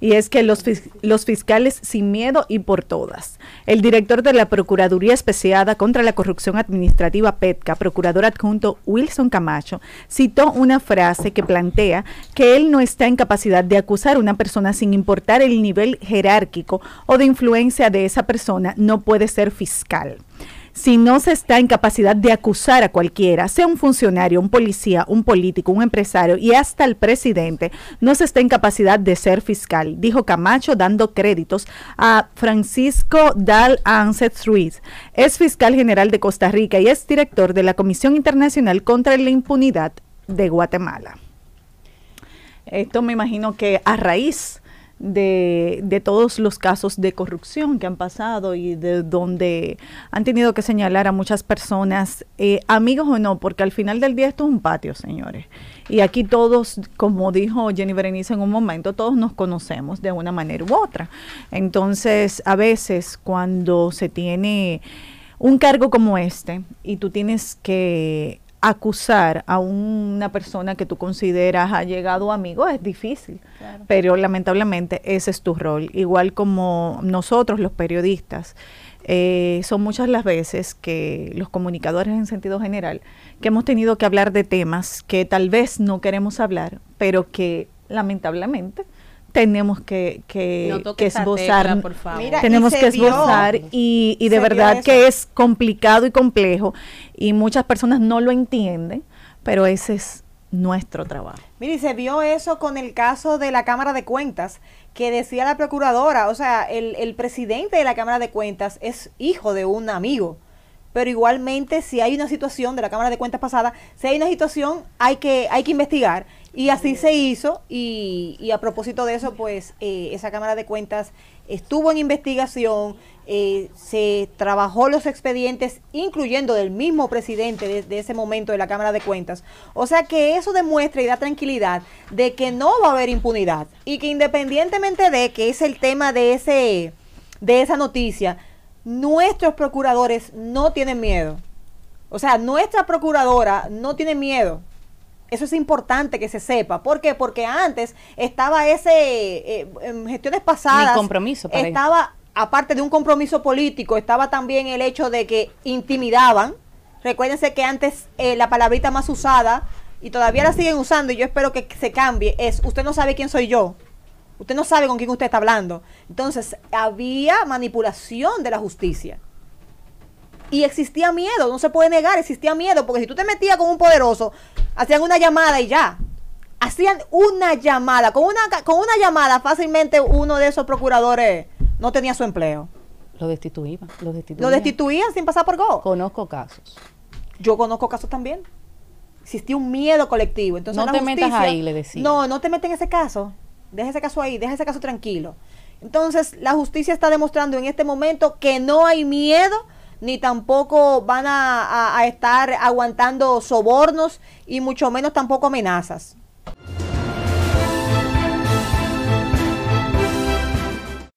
y es que los, los fiscales sin miedo y por todas. El director de la Procuraduría Especiada contra la Corrupción Administrativa PETCA, procurador adjunto Wilson Camacho, citó una frase que plantea que él no está en capacidad de acusar a una persona sin importar el nivel jerárquico o de influencia de esa persona, no puede ser fiscal si no se está en capacidad de acusar a cualquiera, sea un funcionario, un policía, un político, un empresario y hasta el presidente, no se está en capacidad de ser fiscal, dijo Camacho dando créditos a Francisco Dal Anset Ruiz. Es fiscal general de Costa Rica y es director de la Comisión Internacional contra la Impunidad de Guatemala. Esto me imagino que a raíz de, de, todos los casos de corrupción que han pasado y de donde han tenido que señalar a muchas personas, eh, amigos o no, porque al final del día esto es un patio, señores. Y aquí todos, como dijo Jenny Berenice en un momento, todos nos conocemos de una manera u otra. Entonces, a veces cuando se tiene un cargo como este y tú tienes que acusar a una persona que tú consideras ha llegado amigo es difícil, pero lamentablemente ese es tu rol, igual como nosotros los periodistas. Eh, son muchas las veces que los comunicadores en sentido general, que hemos tenido que hablar de temas que tal vez no queremos hablar, pero que lamentablemente tenemos que, que, esbozar. tenemos y, y de verdad que es complicado y complejo y muchas personas no lo entienden, pero ese es nuestro trabajo. Mire, se vio eso con el caso de la Cámara de Cuentas, que decía la procuradora, o sea, el, el presidente de la Cámara de Cuentas es hijo de un amigo pero igualmente si hay una situación de la Cámara de Cuentas pasada, si hay una situación hay que, hay que investigar. Y así se hizo y, a propósito de eso, pues eh, esa Cámara de Cuentas estuvo en investigación, eh, se trabajó los expedientes, incluyendo del mismo presidente de, ese momento de la Cámara de Cuentas. O sea que eso demuestra y da tranquilidad de que no va a haber impunidad y que independientemente de que es el tema de, ese, de esa noticia, nuestros procuradores no tienen miedo. O sea, nuestra procuradora no tiene miedo. Eso es importante que se sepa. ¿Por qué? Porque antes estaba ese, eh, en gestiones pasadas, compromiso estaba, aparte de un compromiso político, estaba también el hecho de que intimidaban. Recuérdense que antes eh, la palabrita más usada, y todavía la siguen usando, y yo espero que se cambie, es, usted no sabe quién soy yo. Usted no sabe con quién usted está hablando. Entonces, había manipulación de la justicia. Y existía miedo, no se puede negar, existía miedo, porque si tú te metías con un poderoso, hacían una llamada y ya. Hacían una llamada. Con una, con una llamada, fácilmente uno de esos procuradores no tenía su empleo. Lo destituían. Lo destituían, sin pasar por go. Conozco casos. Yo conozco casos también existía un miedo colectivo. Entonces, no te metas ahí, le decía. No, no te metas en ese caso deje ese caso ahí, deje ese caso tranquilo. Entonces, la justicia está demostrando en este momento que no hay miedo, ni tampoco van a, a estar aguantando sobornos y mucho menos tampoco amenazas.